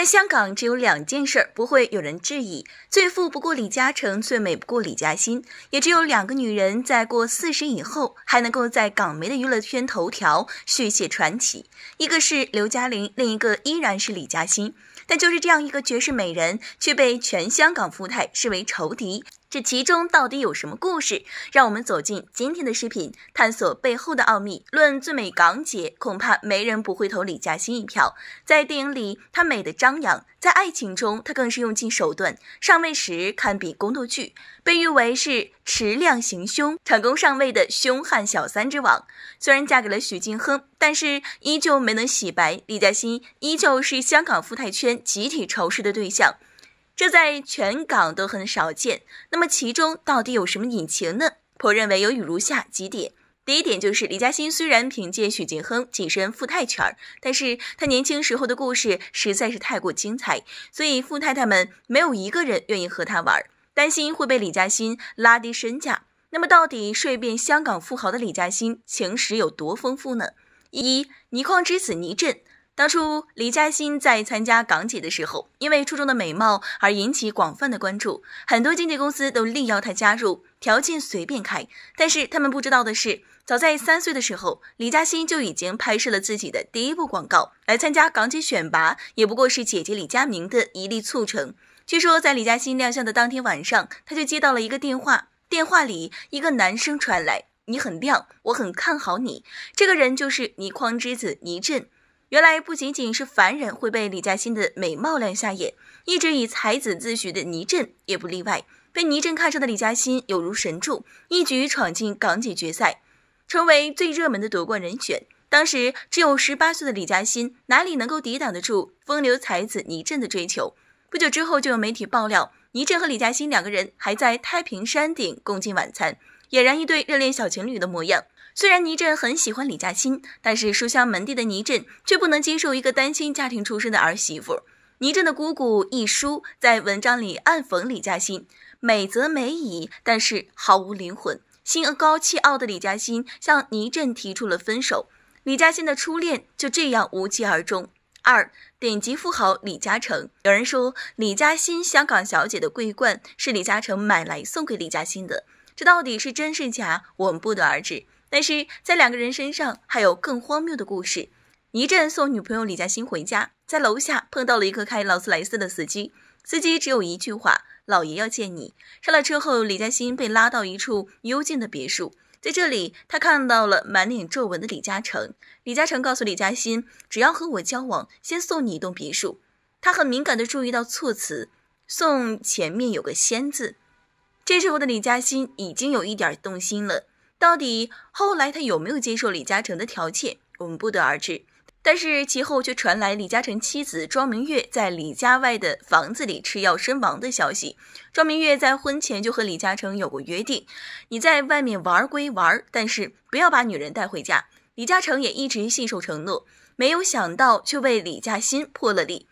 在香港，只有两件事不会有人质疑：最富不过李嘉诚，最美不过李嘉欣。也只有两个女人在过四十以后，还能够在港媒的娱乐圈头条续写传奇。一个是刘嘉玲，另一个依然是李嘉欣。但就是这样一个绝世美人，却被全香港富太视为仇敌。这其中到底有什么故事？让我们走进今天的视频，探索背后的奥秘。论最美港姐，恐怕没人不会投李嘉欣一票。在电影里，她美得张扬；在爱情中，她更是用尽手段上位时，堪比宫斗剧，被誉为是持量行凶成功上位的凶悍小三之王。虽然嫁给了许晋亨，但是依旧没能洗白，李嘉欣依旧是香港富太圈集体仇视的对象。这在全港都很少见。那么其中到底有什么隐情呢？我认为有以下几点：第一点就是李嘉欣虽然凭借许晋亨跻身富太圈儿，但是她年轻时候的故事实在是太过精彩，所以富太太们没有一个人愿意和她玩，担心会被李嘉欣拉低身价。那么到底睡遍香港富豪的李嘉欣情史有多丰富呢？一倪匡之子倪震，当初李嘉欣在参加港姐的时候，因为出众的美貌而引起广泛的关注，很多经纪公司都力邀她加入，条件随便开。但是他们不知道的是，早在三岁的时候，李嘉欣就已经拍摄了自己的第一部广告。来参加港姐选拔也不过是姐姐李嘉明的一力促成。据说在李嘉欣亮相的当天晚上，她就接到了一个电话，电话里一个男声传来：“你很亮，我很看好你。”这个人就是倪匡之子倪震。原来不仅仅是凡人会被李嘉欣的美貌亮瞎眼，一直以才子自诩的倪震也不例外。被倪震看上的李嘉欣有如神助，一举闯进港姐决赛，成为最热门的夺冠人选。当时只有十八岁的李嘉欣，哪里能够抵挡得住风流才子倪震的追求？不久之后，就有媒体爆料，倪震和李嘉欣两个人还在太平山顶共进晚餐，俨然一对热恋小情侣的模样。虽然倪震很喜欢李嘉欣，但是书香门第的倪震却不能接受一个单亲家庭出身的儿媳妇。倪震的姑姑一书在文章里暗讽李嘉欣美则美矣，但是毫无灵魂。心高气傲的李嘉欣向倪震提出了分手，李嘉欣的初恋就这样无疾而终。二，顶级富豪李嘉诚，有人说李嘉欣香港小姐的桂冠是李嘉诚买来送给李嘉欣的，这到底是真是假，我们不得而知。但是在两个人身上还有更荒谬的故事。倪震送女朋友李嘉欣回家，在楼下碰到了一个开劳斯莱斯的司机，司机只有一句话：“老爷要见你。”上了车后，李嘉欣被拉到一处幽静的别墅，在这里，他看到了满脸皱纹的李嘉诚。李嘉诚告诉李嘉欣：“只要和我交往，先送你一栋别墅。”他很敏感地注意到措辞，送前面有个先字。这时候的李嘉欣已经有一点动心了。到底后来他有没有接受李嘉诚的调遣，我们不得而知。但是其后却传来李嘉诚妻子庄明月在李家外的房子里吃药身亡的消息。庄明月在婚前就和李嘉诚有过约定，你在外面玩归玩，但是不要把女人带回家。李嘉诚也一直信守承诺，没有想到却为李嘉欣破了例。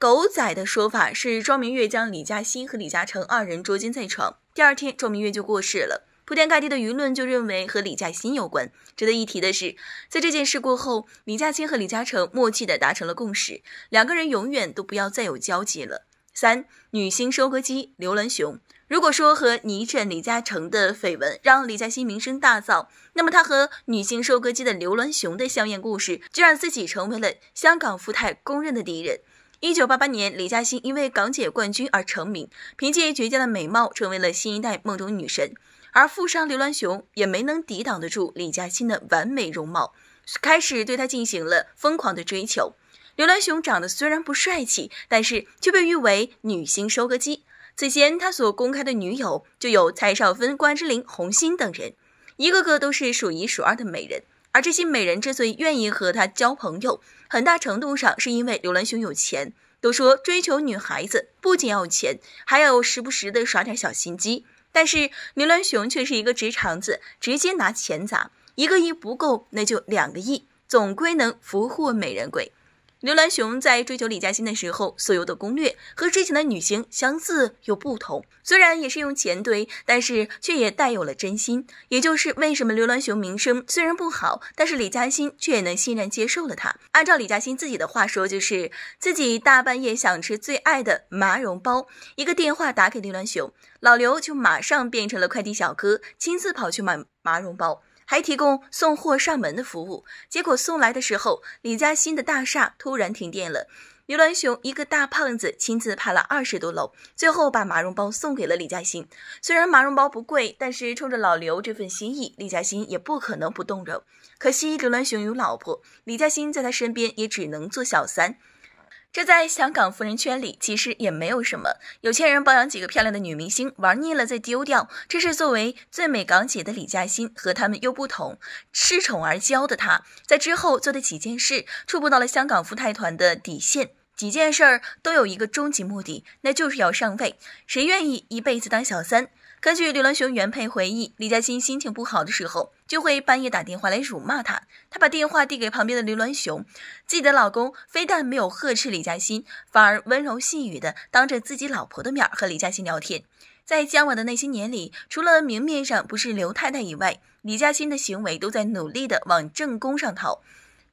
狗仔的说法是庄明月将李嘉欣和李嘉诚二人捉奸在床，第二天庄明月就过世了。铺天盖地的舆论就认为和李嘉欣有关。值得一提的是，在这件事过后，李嘉欣和李嘉诚默契地达成了共识，两个人永远都不要再有交集了。三女星收割机刘銮雄，如果说和倪震、李嘉诚的绯闻让李嘉欣名声大噪，那么他和女星收割机的刘銮雄的相恋故事，就让自己成为了香港富太公认的敌人。一九八八年，李嘉欣因为港姐冠军而成名，凭借绝佳的美貌成为了新一代梦中女神。而富商刘銮雄也没能抵挡得住李嘉欣的完美容貌，开始对她进行了疯狂的追求。刘銮雄长得虽然不帅气，但是却被誉为“女星收割机”。此前他所公开的女友就有蔡少芬、关之琳、洪欣等人，一个个都是数一数二的美人。而这些美人之所以愿意和他交朋友，很大程度上是因为刘銮雄有钱。都说追求女孩子不仅要钱，还要时不时的耍点小心机。但是牛栏熊却是一个直肠子，直接拿钱砸，一个亿不够，那就两个亿，总归能俘获美人鬼。刘銮雄在追求李嘉欣的时候，所有的攻略和之前的女星相似又不同。虽然也是用钱堆，但是却也带有了真心。也就是为什么刘銮雄名声虽然不好，但是李嘉欣却能欣然接受了他。按照李嘉欣自己的话说，就是自己大半夜想吃最爱的麻蓉包，一个电话打给刘銮雄，老刘就马上变成了快递小哥，亲自跑去买麻蓉包。还提供送货上门的服务，结果送来的时候，李嘉欣的大厦突然停电了。刘銮雄一个大胖子亲自爬了二十多楼，最后把马绒包送给了李嘉欣。虽然马绒包不贵，但是冲着老刘这份心意，李嘉欣也不可能不动容。可惜刘銮雄有老婆，李嘉欣在他身边也只能做小三。这在香港富人圈里其实也没有什么，有钱人包养几个漂亮的女明星，玩腻了再丢掉。这是作为最美港姐的李嘉欣和他们又不同，恃宠而骄的她，在之后做的几件事，触碰到了香港富太团的底线。几件事都有一个终极目的，那就是要上位。谁愿意一辈子当小三？根据刘銮雄原配回忆，李嘉欣心情不好的时候，就会半夜打电话来辱骂他。他把电话递给旁边的刘銮雄，自己的老公非但没有呵斥李嘉欣，反而温柔细语的当着自己老婆的面和李嘉欣聊天。在交往的那些年里，除了明面上不是刘太太以外，李嘉欣的行为都在努力的往正宫上靠。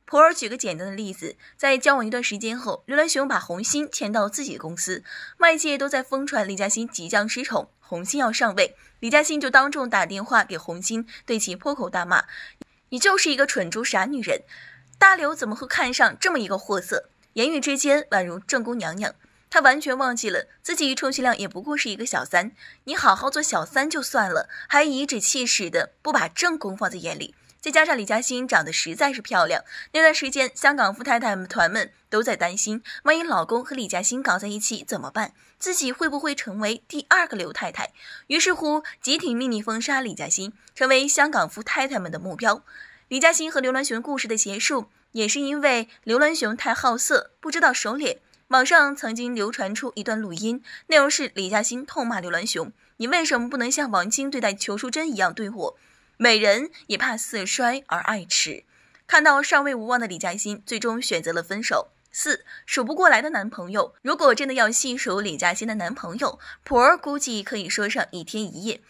普洱举个简单的例子，在交往一段时间后，刘銮雄把红星签到自己的公司，外界都在疯传李嘉欣即将失宠，红星要上位，李嘉欣就当众打电话给红星，对其破口大骂：“你就是一个蠢猪傻女人，大刘怎么会看上这么一个货色？”言语之间宛如正宫娘娘，她完全忘记了自己充其量也不过是一个小三，你好好做小三就算了，还颐指气使的不把正宫放在眼里。再加上李嘉欣长得实在是漂亮，那段时间，香港富太太们团们都在担心，万一老公和李嘉欣搞在一起怎么办？自己会不会成为第二个刘太太？于是乎，集体秘密封杀李嘉欣，成为香港富太太们的目标。李嘉欣和刘銮雄故事的结束，也是因为刘銮雄太好色，不知道收敛。网上曾经流传出一段录音，内容是李嘉欣痛骂刘銮雄：“你为什么不能像王晶对待裘淑贞一样对我？”美人也怕色衰而爱迟，看到尚未无望的李嘉欣，最终选择了分手。四数不过来的男朋友，如果真的要细数李嘉欣的男朋友，婆儿估计可以说上一天一夜。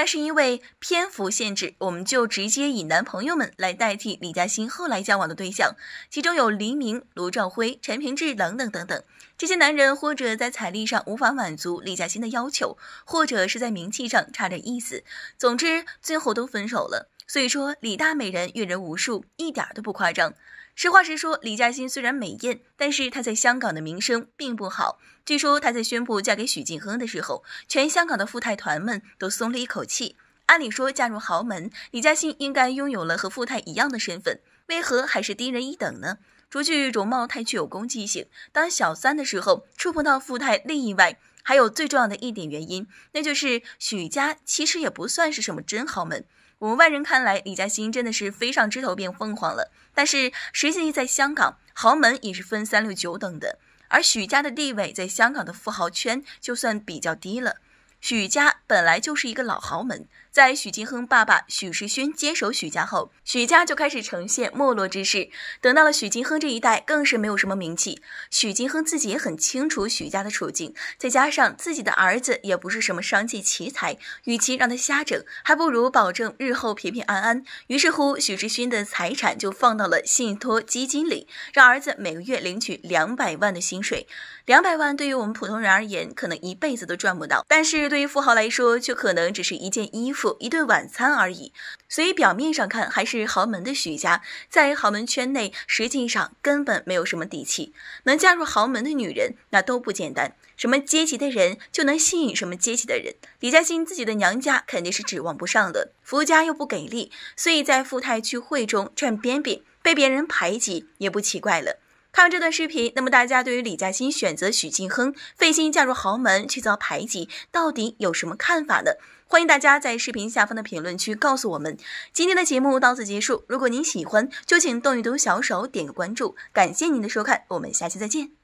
那是因为篇幅限制，我们就直接以男朋友们来代替李嘉欣后来交往的对象，其中有黎明、卢兆辉、陈平志等等等等这些男人，或者在财力上无法满足李嘉欣的要求，或者是在名气上差点意思，总之最后都分手了。所以说，李大美人阅人无数，一点都不夸张。实话实说，李嘉欣虽然美艳，但是她在香港的名声并不好。据说她在宣布嫁给许晋亨的时候，全香港的富太团们都松了一口气。按理说，嫁入豪门，李嘉欣应该拥有了和富太一样的身份，为何还是低人一等呢？除去容貌太具有攻击性，当小三的时候触碰到富太利益外，还有最重要的一点原因，那就是许家其实也不算是什么真豪门。我们外人看来，李嘉欣真的是飞上枝头变凤凰了。但是，实际在香港豪门也是分三六九等的，而许家的地位在香港的富豪圈就算比较低了。许家本来就是一个老豪门，在许金亨爸爸许世勋接手许家后，许家就开始呈现没落之势。等到了许金亨这一代，更是没有什么名气。许金亨自己也很清楚许家的处境，再加上自己的儿子也不是什么商界奇才，与其让他瞎整，还不如保证日后平平安安。于是乎，许世勋的财产就放到了信托基金里，让儿子每个月领取两百万的薪水。两百万对于我们普通人而言，可能一辈子都赚不到；但是对于富豪来说，却可能只是一件衣服、一顿晚餐而已。所以表面上看还是豪门的徐家，在豪门圈内实际上根本没有什么底气。能嫁入豪门的女人，那都不简单。什么阶级的人就能吸引什么阶级的人。李嘉欣自己的娘家肯定是指望不上的，福家又不给力，所以在富太聚会中占边边，被别人排挤也不奇怪了。看完这段视频，那么大家对于李嘉欣选择许晋亨，费心嫁入豪门却遭排挤，到底有什么看法呢？欢迎大家在视频下方的评论区告诉我们。今天的节目到此结束，如果您喜欢，就请动一动小手点个关注，感谢您的收看，我们下期再见。